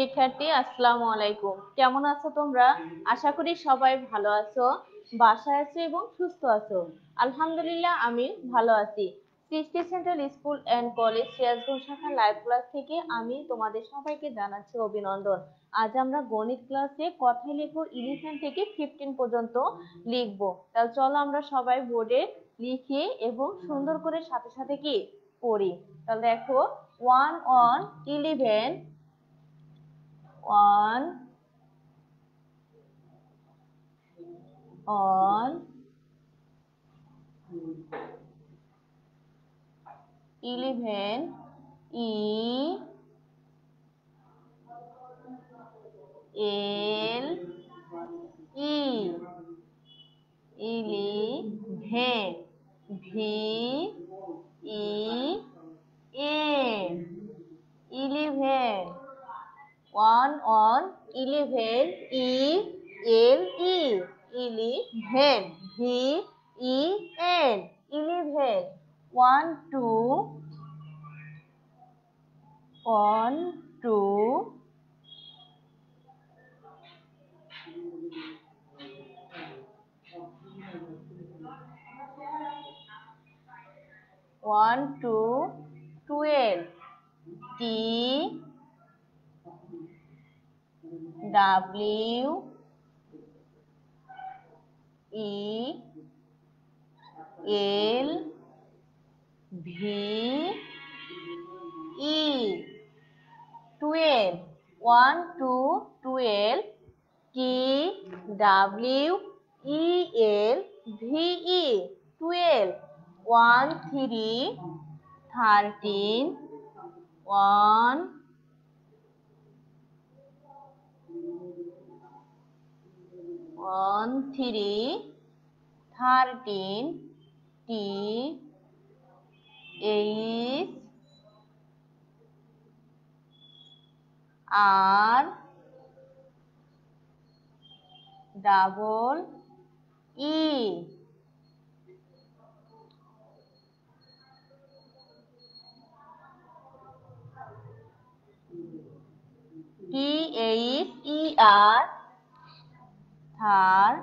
শিক্ষার্থী আসসালামু আলাইকুম কেমন আছো তোমরা আশা করি সবাই ভালো আছো বাসায় আছো এবং সুস্থ আছো আলহামদুলিল্লাহ আমি ভালো আছি Srishti central school and college Sirajganj শাখা লাইভ ক্লাস থেকে আমি তোমাদের সবাইকে জানাচ্ছি অভিনন্দন আজ আমরা গণিত ক্লাসে কথায় লিখো ইলিভেন থেকে ফিফটিন পর্যন্ত লিখবো তাহলে চলো আমরা সবাই বোর্ডে লিখি এবং সুন্দর করে সাথে সাথে কি পড়ি তাহলে দেখো one on eleven on on eleven E L E eleven V E one one eleven E L E eleven V E N eleven one two one two one two twelve T W E L V E twelve one two twelve T W E L V E twelve one three thirteen one 1 3 13 T H R double E T H E R thir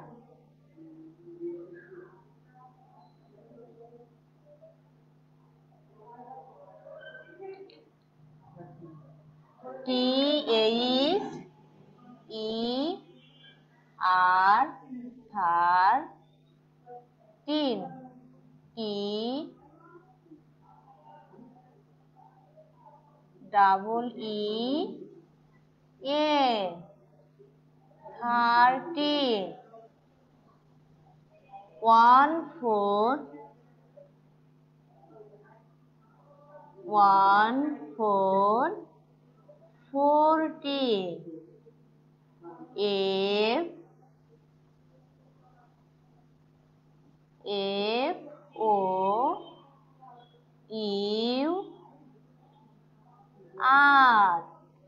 T thir तीन T double E A thirteen. One foot, one foot, forty. If,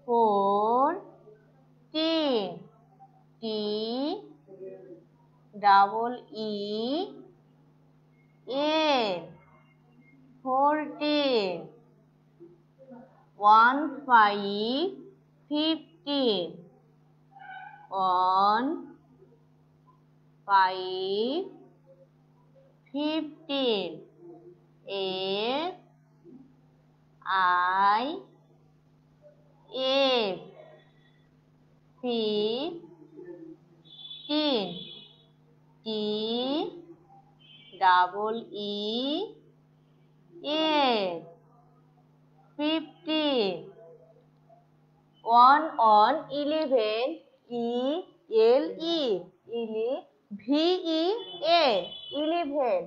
four. double E A fourteen one five fifteen one five fifteen A I A P 15 E double E A fifty one on eleven E L E ইলি V E A eleven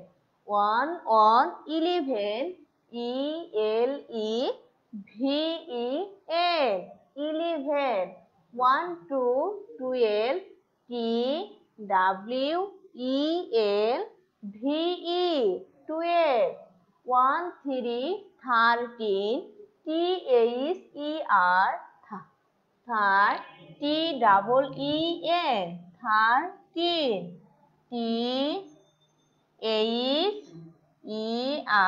one on eleven E L E V E A eleven one two twelve T W E L V E twelve one three thirteen T H E R third T double E N thirteen T H E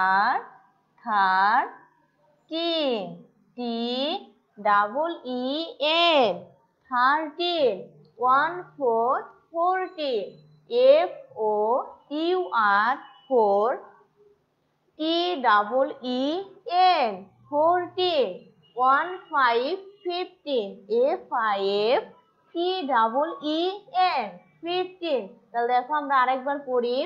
R thirteen T double E N thirteen one four fourteen F O U R four T double E N forty one five fifteen F I F T double E N fifteen তাহলে দেখো আমরা আরেকবার পড়ি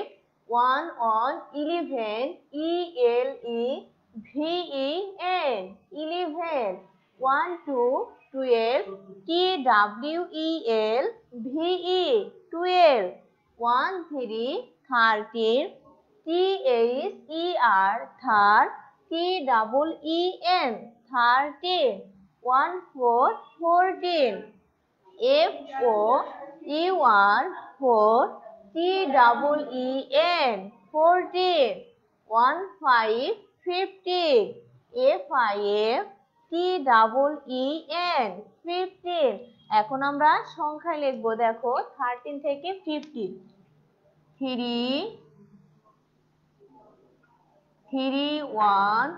one on eleven E L E V E N eleven one two twelve T W E L V E twelve one three thirteen T H E R thir T double E N thirteen one four fourteen F O T one four T double E N fourteen one five fifteen F I F T-double-E-N e 15 এখন আমরা সংখ্যায় লিখব দেখো 13 থেকে 15 3 3 1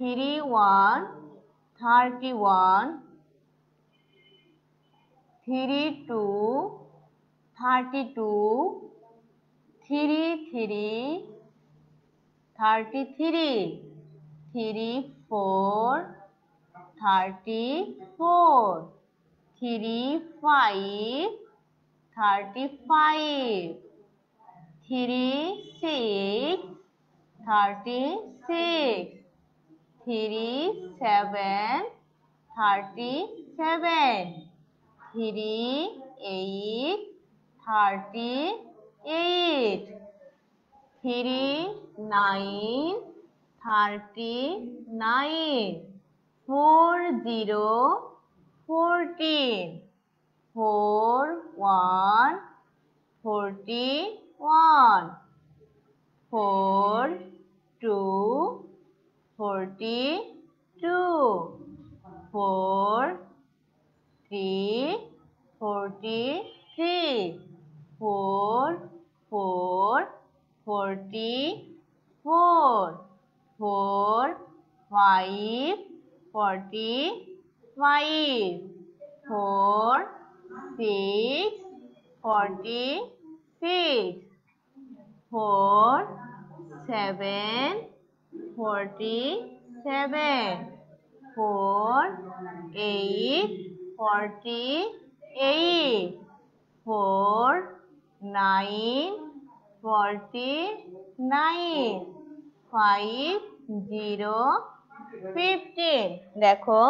three one thirty one three two thirty two three three thirty three three four thirty four three five thirty five three six thirty six three seven thirty seven three eight thirty eight three nine thirty nine four zero fourteen four one forty one four two forty two four three forty three 44 4 5 45 4 6 46 4 7 47 4 8 48 4 9 forty nine five zero fifteen দেখো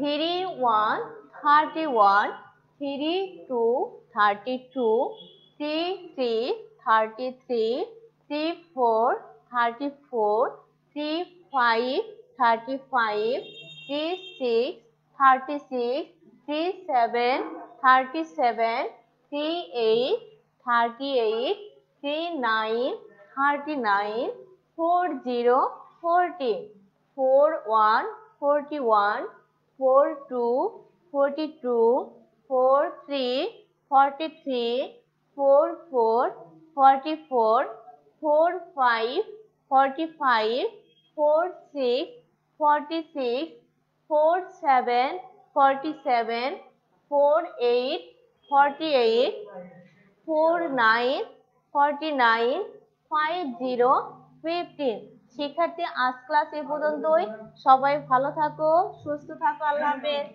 three one thirty one three two thirty two three three thirty three three four thirty four three five thirty five three six thirty six three seven thirty seven three eight 38, 39, 40, 41, 42, 43, 44, 45, 46, 47, 48, 48, four nine forty nine five zero fifteen শিক্ষার্থী আজ class এ পর্যন্তই সবাই ভালো থাকো সুস্থ থাকো আল্লাহ হাফেজ